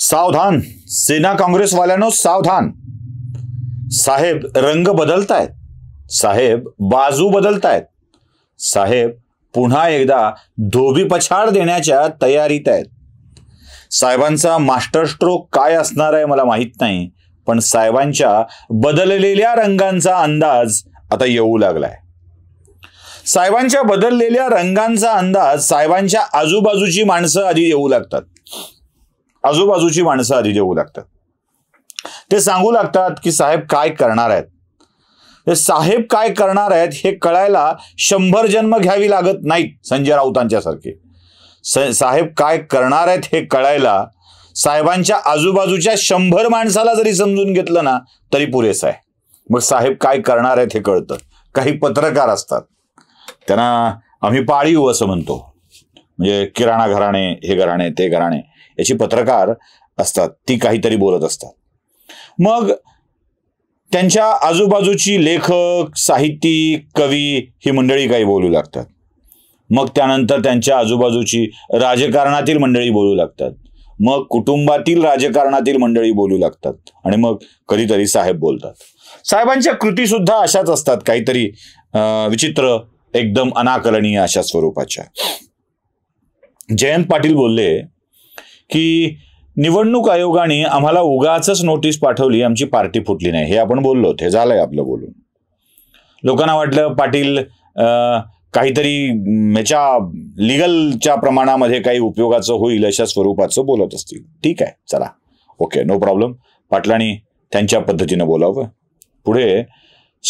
सावधान सेना काँग्रेसवाल्यानो सावधान साहेब रंग बदलतायत साहेब बाजू बदलतायत साहेब पुन्हा एकदा धोबी पछाड देण्याच्या तयारीत आहेत साहेबांचा मास्टर स्ट्रोक काय असणार आहे मला माहीत नाही पण साहेबांच्या बदललेल्या रंगांचा अंदाज आता येऊ लागलाय साहेबांच्या बदललेल्या रंगांचा अंदाज साहेबांच्या आजूबाजूची माणसं आधी येऊ लागतात आजूबाजूची माणसं आधी जेवू लागतात ते सांगू लागतात की साहेब काय करणार आहेत साहेब काय करणार आहेत हे कळायला शंभर जन्म घ्यावी लागत नाहीत संजय राऊतांच्या सारखे साहेब काय करणार आहेत हे कळायला साहेबांच्या आजूबाजूच्या शंभर माणसाला जरी समजून घेतलं ना तरी पुरेसं आहे मग साहेब काय करणार आहेत हे कळतं काही पत्रकार असतात त्यांना आम्ही पाळीव असं म्हणतो म्हणजे किराणा घराणे हे घराणे ते घराणे याची पत्रकार असतात ती काहीतरी बोलत असतात मग त्यांच्या आजूबाजूची लेखक साहित्यिक कवी ही मंडळी काही बोलू लागतात मग त्यानंतर त्यांच्या आजूबाजूची राजकारणातील मंडळी बोलू लागतात मग कुटुंबातील राजकारणातील मंडळी बोलू लागतात आणि मग कधीतरी साहेब बोलतात साहेबांच्या कृती सुद्धा अशाच असतात काहीतरी विचित्र एकदम अनाकलनीय अशा स्वरूपाच्या जयंत पाटील बोलले की निवडणूक आयोगाने आम्हाला उगाच नोटीस पाठवली आमची पार्टी फुटली नाही हे आपण बोललो हे झालंय आपलं बोलून लोकांना वाटलं पाटील काहीतरी ह्याच्या लिगलच्या प्रमाणामध्ये काही उपयोगाचं होईल अशा स्वरूपाचं बोलत असतील ठीक आहे चला ओके नो प्रॉब्लेम पाटलांनी त्यांच्या पद्धतीनं बोलावं पुढे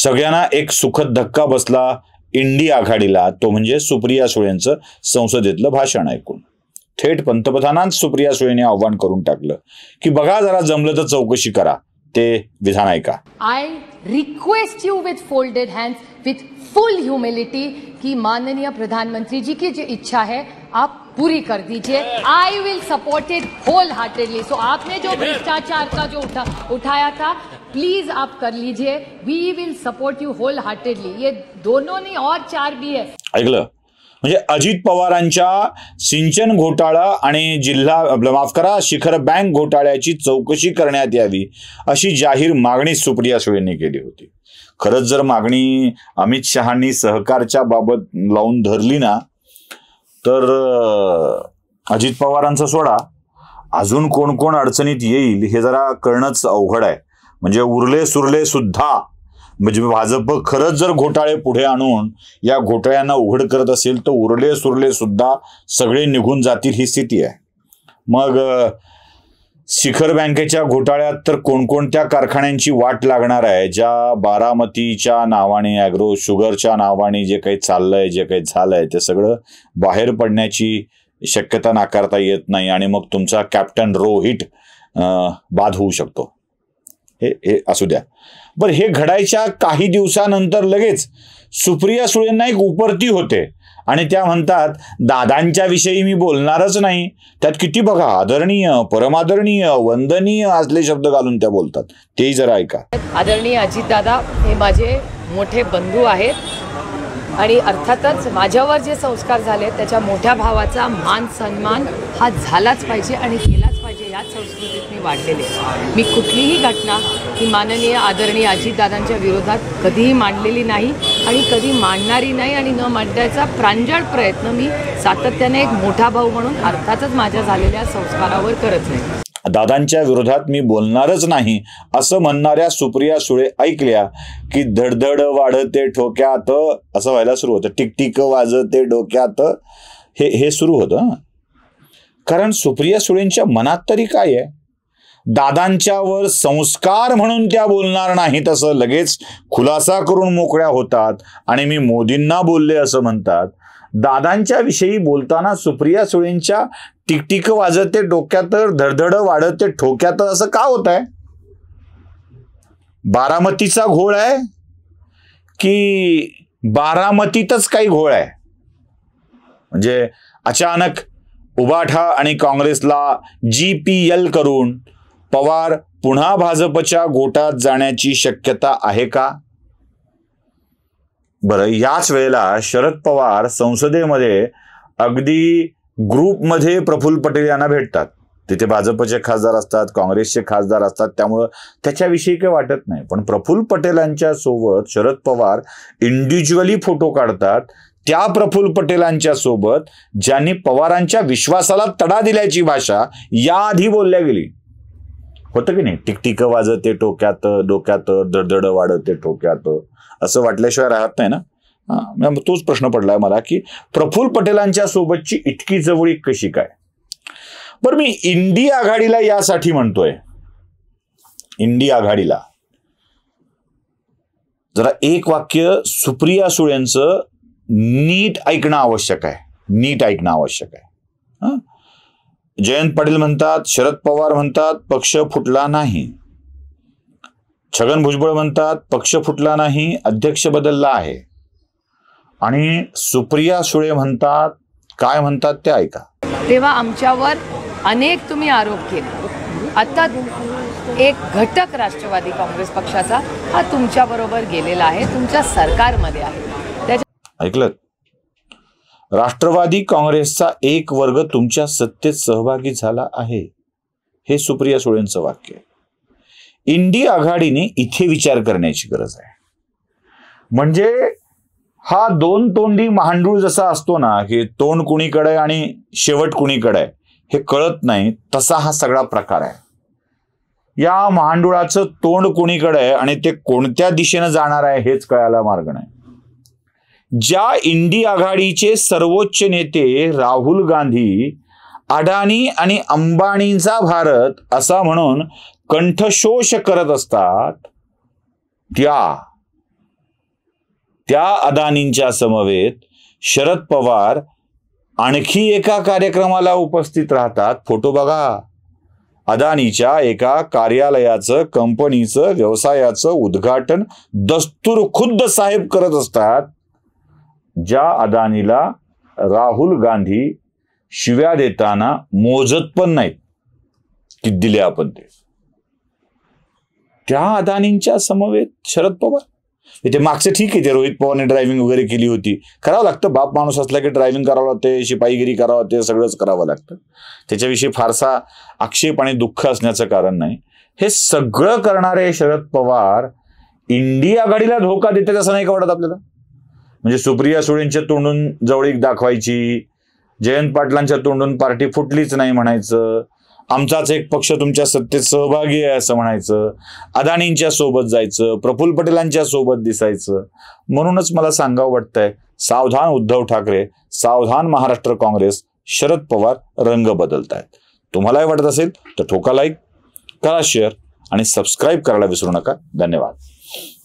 सगळ्यांना एक सुखद धक्का बसला इंडी आघाडीला तो म्हणजे सुप्रिया सुळेंचं संसदेतलं भाषण ऐकून थेट पंतप्रधानांच सुप्रिया सुळेने आव्हान करून टाकलं की बघा जरा जमलं तर चौकशी करा ते विधान ऐका I request you with folded hands with full humility की माननीय प्रधानमंत्री जी की जो इच्छा है आप पूरी कर दीजिए I will support it wholeheartedly so आपने जो भ्रष्टाचार का जो उठा उठाया था प्लीज आप कर लीजिए we will support you wholeheartedly ये दोनों नहीं और चार भी है ऐकलं म्हणजे अजित पवारांच्या सिंचन घोटाळा आणि जिल्हा माफ करा शिखर बँक घोटाळ्याची चौकशी करण्यात यावी अशी जाहीर मागणी सुप्रिया सुळेंनी केली होती खरंच जर मागणी अमित शहानी सहकारच्या बाबत लावून धरली ना तर अजित पवारांचा सोडा अजून कोण कोण अडचणीत येईल हे जरा करणंच अवघड आहे म्हणजे उरले सुरले सुद्धा म्हणजे भाजप खरंच जर घोटाळे पुढे आणून या घोटाळ्यांना उघड करत असेल तर उरले सुरले सुद्धा सगळे निघून जातील ही स्थिती आहे मग शिखर बँकेच्या घोटाळ्यात तर कोणकोणत्या कारखान्यांची वाट लागणार आहे ज्या बारामतीच्या नावाने अॅग्रो शुगरच्या नावाने जे काही चाललंय जे काही झालंय ते सगळं बाहेर पडण्याची शक्यता नाकारता येत नाही आणि मग तुमचा कॅप्टन रोहित बाद होऊ शकतो हे हे असू द्या बरं हे घडायच्या काही दिवसानंतर लगेच सुप्रिया सुळेंना एक उपरती होते आणि त्या म्हणतात दादांच्या विषयी मी बोलणारच नाही त्यात किती बघा आदरणीय परमादरणीय वंदनीय असले शब्द घालून त्या बोलतात तेही जरा ऐका आदरणीय अजित दादा हे माझे मोठे बंधू आहेत आणि अर्थातच माझ्यावर जे संस्कार झाले त्याच्या मोठ्या भावाचा मान सन्मान हा झालाच पाहिजे आणि केला याच संस्कृतीत मी वाढलेले मी कुठलीही घटना ही माननीय आदरणीय अजितदादांच्या विरोधात कधीही मांडलेली नाही आणि कधी मांडणारी नाही आणि न मांडण्याचा प्रांजळ प्रयत्न मी सातत्याने एक मोठा भाऊ म्हणून अर्थातच माझ्या झालेल्या संस्कारावर करत नाही दादांच्या विरोधात मी बोलणारच नाही असं म्हणणाऱ्या सुप्रिया सुळे ऐकल्या की धडधड वाढते ठोक्यात असं व्हायला सुरू होतं टिकटिक वाजते डोक्यात हे हे सुरू होतं कारण सुप्रिया सुळेंच्या मनात तरी काय आहे दादांच्यावर संस्कार म्हणून त्या बोलणार नाहीत असं लगेच खुलासा करून मोकळ्या होतात आणि मी मोदींना बोलले असं म्हणतात दादांच्या विषयी बोलताना सुप्रिया सुळेंच्या टिकटिक वाजत ते डोक्यात धडधड वाढत ते ठोक्यात असं का होत आहे बारामतीचा घोळ आहे की बारामतीतच काही घोळ आहे म्हणजे अचानक उभाठा आणि काँग्रेसला जी पी एल करून पवार पुन्हा भाजपच्या गोटात जाण्याची शक्यता आहे का बरं याच वेळेला शरद पवार संसदेमध्ये अगदी ग्रुपमध्ये प्रफुल्ल पटेल यांना भेटतात तिथे भाजपचे खासदार असतात काँग्रेसचे खासदार असतात त्यामुळं त्याच्याविषयी काही वाटत नाही पण प्रफुल्ल पटेलांच्या सोबत शरद पवार इंडिव्हिज्युअली फोटो काढतात त्या प्रफुल्ल पटेलांच्या सोबत ज्यांनी पवारांच्या विश्वासाला तडा दिल्याची भाषा याआधी बोलल्या गेली होतं की नाही टिकटिक वाजवते टोक्यात डोक्यात दडदड वाढते टोक्यात असं वाटल्याशिवाय राहत नाही ना तोच प्रश्न पडलाय मला की प्रफुल्ल पटेलांच्या सोबतची इतकी जवळी कशी काय बरं मी इंडी आघाडीला यासाठी म्हणतोय इंडी आघाडीला जरा एक वाक्य सुप्रिया सुळेंचं नीट ऐकणं आवश्यक आहे नीट ऐकणं आवश्यक आहे जयंत पाटील म्हणतात शरद पवार म्हणतात पक्ष फुटला नाही छगन भुजबळ म्हणतात पक्ष फुटला नाही अध्यक्ष बदलला आहे आणि सुप्रिया सुळे म्हणतात काय म्हणतात ते ऐका तेव्हा आमच्यावर अनेक तुम्ही आरोप केले आता एक घटक राष्ट्रवादी काँग्रेस पक्षाचा हा तुमच्याबरोबर गेलेला आहे तुमच्या सरकारमध्ये आहे ऐकलं राष्ट्रवादी काँग्रेसचा एक वर्ग तुमच्या सत्तेत सहभागी झाला आहे हे सुप्रिया सुळेंचं वाक्य आहे इंडी आघाडीने इथे विचार करण्याची गरज आहे म्हणजे हा दोन तोंडी महांडूळ जसा असतो ना हे तोंड कुणीकडे आणि शेवट कुणीकडे हे कळत नाही तसा हा सगळा प्रकार आहे या महांडुळाचं तोंड कुणीकडे आहे आणि ते कोणत्या दिशेनं जाणार आहे हेच कळायला मार्ग नाही ज्या इंडी आघाडीचे सर्वोच्च नेते राहुल गांधी अडाणी आणि अंबाणींचा भारत असा म्हणून कंठशोष करत असतात त्या त्या अदानींच्या समवेत शरद पवार आणखी एका कार्यक्रमाला उपस्थित राहतात फोटो बघा अदानीच्या एका कार्यालयाचं कंपनीचं व्यवसायाचं उद्घाटन दस्तूर खुद्द साहेब करत असतात ज्या अदानीला राहुल गांधी शिव्या देताना मोजत पण नाही की दिले आपण ते त्या अदानींच्या समवेत शरद पवार ते मागचं ठीक आहे ते रोहित पवारने ड्रायव्हिंग वगैरे केली होती करावं लागतं बाप माणूस असला की ड्रायव्हिंग करावं लागते शिपाईगिरी करावं लागते सगळंच करावं लागतं त्याच्याविषयी फारसा आक्षेप आणि दुःख असण्याचं कारण नाही हे सगळं करणारे शरद पवार इंडिया आघाडीला धोका देतात असं नाही का वाटत आपल्याला म्हणजे सुप्रिया सुळेंच्या तोंडून जवळीक दाखवायची जयंत पाटलांच्या तोंडून पार्टी फुटलीच नाही म्हणायचं आमचाच एक पक्ष तुमच्या सत्तेत सहभागी आहे असं म्हणायचं अदानींच्या सोबत जायचं प्रफुल्ल पटेलांच्या सोबत दिसायचं म्हणूनच मला सांगावं वाटतंय सावधान उद्धव ठाकरे सावधान महाराष्ट्र काँग्रेस शरद पवार रंग बदलत आहेत तुम्हालाही वाटत असेल तर ठोका लाईक करा शेअर आणि सबस्क्राईब करायला विसरू नका धन्यवाद